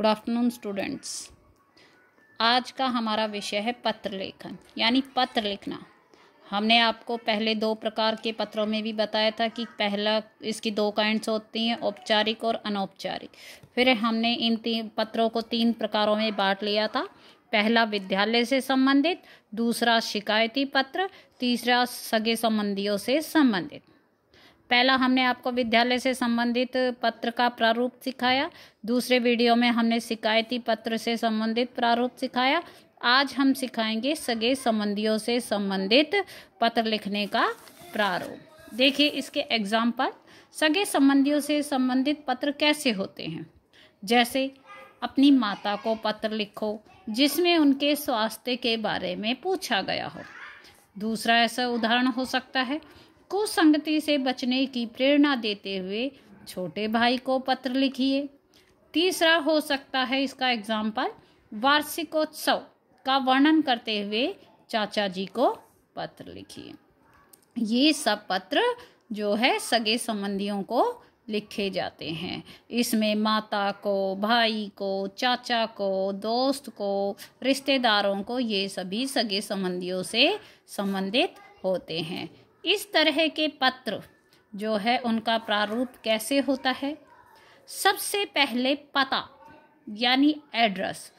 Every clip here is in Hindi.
गुड आफ्टरनून स्टूडेंट्स आज का हमारा विषय है पत्र लेखन यानी पत्र लिखना हमने आपको पहले दो प्रकार के पत्रों में भी बताया था कि पहला इसकी दो काइंड्स होती हैं औपचारिक और अनौपचारिक फिर हमने इन तीन पत्रों को तीन प्रकारों में बांट लिया था पहला विद्यालय से संबंधित दूसरा शिकायती पत्र तीसरा सगे संबंधियों से संबंधित पहला हमने आपको विद्यालय से संबंधित पत्र का प्रारूप सिखाया दूसरे वीडियो में हमने शिकायती पत्र से संबंधित प्रारूप सिखाया आज हम सिखाएंगे सगे संबंधियों से संबंधित पत्र लिखने का प्रारूप देखिए इसके एग्जाम्पल सगे संबंधियों से संबंधित पत्र कैसे होते हैं जैसे अपनी माता को पत्र लिखो जिसमें उनके स्वास्थ्य के बारे में पूछा गया हो दूसरा ऐसा उदाहरण हो सकता है कुसंगति से बचने की प्रेरणा देते हुए छोटे भाई को पत्र लिखिए तीसरा हो सकता है इसका एग्जाम्पल वार्षिकोत्सव का वर्णन करते हुए चाचा जी को पत्र लिखिए ये सब पत्र जो है सगे संबंधियों को लिखे जाते हैं इसमें माता को भाई को चाचा को दोस्त को रिश्तेदारों को ये सभी सगे संबंधियों से संबंधित होते हैं इस तरह के पत्र जो है उनका प्रारूप कैसे होता है सबसे पहले पता यानी एड्रेस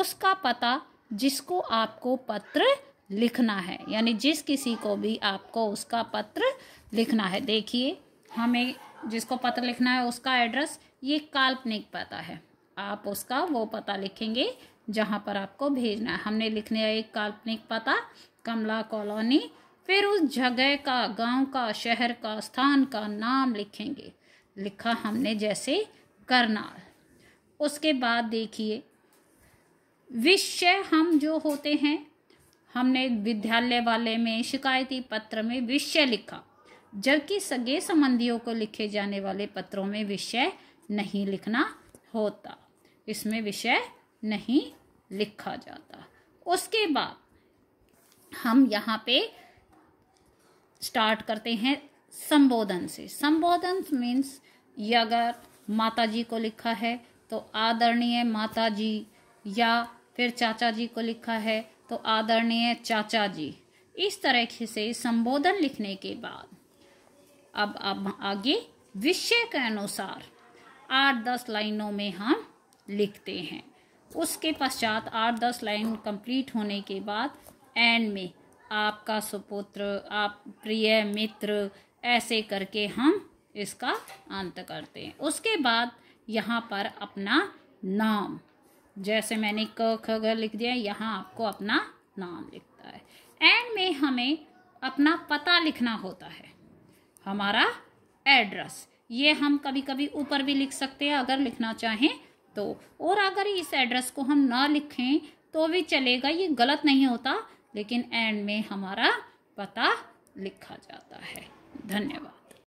उसका पता जिसको आपको पत्र लिखना है यानी जिस किसी को भी आपको उसका पत्र लिखना है देखिए हमें जिसको पत्र लिखना है उसका एड्रेस ये काल्पनिक पता है आप उसका वो पता लिखेंगे जहाँ पर आपको भेजना है हमने लिखने है एक काल्पनिक पता कमला कॉलोनी फिर उस जगह का गांव का शहर का स्थान का नाम लिखेंगे लिखा हमने जैसे करनाल उसके बाद देखिए विषय हम जो होते हैं हमने विद्यालय वाले में शिकायती पत्र में विषय लिखा जबकि सगे संबंधियों को लिखे जाने वाले पत्रों में विषय नहीं लिखना होता इसमें विषय नहीं लिखा जाता उसके बाद हम यहाँ पे स्टार्ट करते हैं संबोधन से संबोधन मीन्स ये अगर माता जी को लिखा है तो आदरणीय माता जी या फिर चाचा जी को लिखा है तो आदरणीय चाचा जी इस तरह से संबोधन लिखने के बाद अब अब आगे विषय के अनुसार आठ दस लाइनों में हम लिखते हैं उसके पश्चात आठ दस लाइन कंप्लीट होने के बाद एंड में आपका सुपुत्र आप प्रिय मित्र ऐसे करके हम इसका अंत करते हैं उसके बाद यहाँ पर अपना नाम जैसे मैंने क ख ग लिख दिया यहाँ आपको अपना नाम लिखता है एंड में हमें अपना पता लिखना होता है हमारा एड्रेस ये हम कभी कभी ऊपर भी लिख सकते हैं अगर लिखना चाहें तो और अगर इस एड्रेस को हम ना लिखें तो भी चलेगा ये गलत नहीं होता लेकिन एंड में हमारा पता लिखा जाता है धन्यवाद